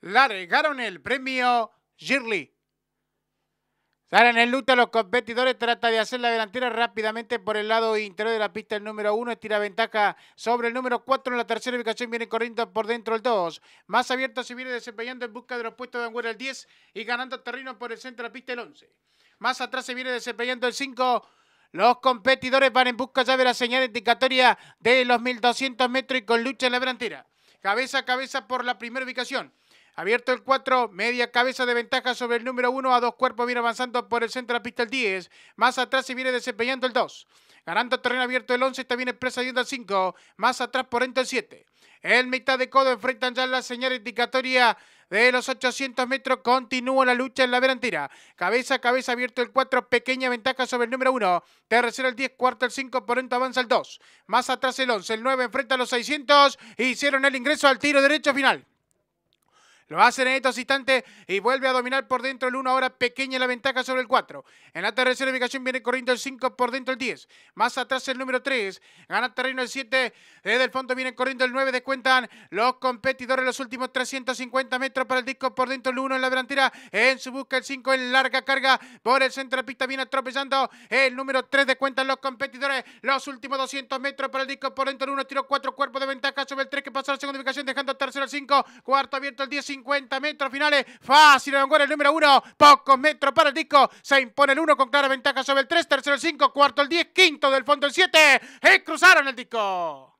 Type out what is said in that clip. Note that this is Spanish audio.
largaron el premio Shirley. Salen en luta los competidores, trata de hacer la delantera rápidamente por el lado interior de la pista el número 1, estira ventaja sobre el número 4 en la tercera ubicación, viene corriendo por dentro el 2, más abierto se viene desempeñando en busca de los puestos de Anguera el 10 y ganando terreno por el centro de la pista el 11, más atrás se viene desempeñando el 5, los competidores van en busca ya de la señal indicatoria de los 1200 metros y con lucha en la delantera, cabeza a cabeza por la primera ubicación. Abierto el 4, media cabeza de ventaja sobre el número 1 a dos cuerpos, viene avanzando por el centro de la pista el 10. Más atrás se viene desempeñando el 2. Ganando terreno abierto el 11, está bien expresa yendo al 5. Más atrás por entre el 7. En mitad de codo enfrentan ya la señal indicatoria de los 800 metros. Continúa la lucha en la verantera. Cabeza a cabeza abierto el 4. Pequeña ventaja sobre el número 1. Tercero el 10, cuarto el 5. Por dentro avanza el 2. Más atrás el 11. El 9 enfrenta a los 600. Hicieron el ingreso al tiro derecho final. Lo hacen en estos instantes y vuelve a dominar por dentro el 1. Ahora pequeña la ventaja sobre el 4. En la tercera ubicación viene corriendo el 5 por dentro el 10. Más atrás el número 3. Gana terreno el 7. Desde el fondo viene corriendo el 9. Descuentan los competidores los últimos 350 metros para el disco por dentro el 1 en la delantera. En su busca el 5 en larga carga por el centro de la pista. Viene atropellando el número 3. Descuentan los competidores los últimos 200 metros para el disco por dentro el 1. Tiro 4 cuerpos de ventaja sobre el 3 que pasa al 5. Cuarto abierto el 10, 50 metros finales. Fácil el número 1. Pocos metros para el disco. Se impone el 1 con clara ventaja sobre el 3. Tercero el 5. Cuarto el 10. Quinto del fondo el 7. Y cruzaron el disco.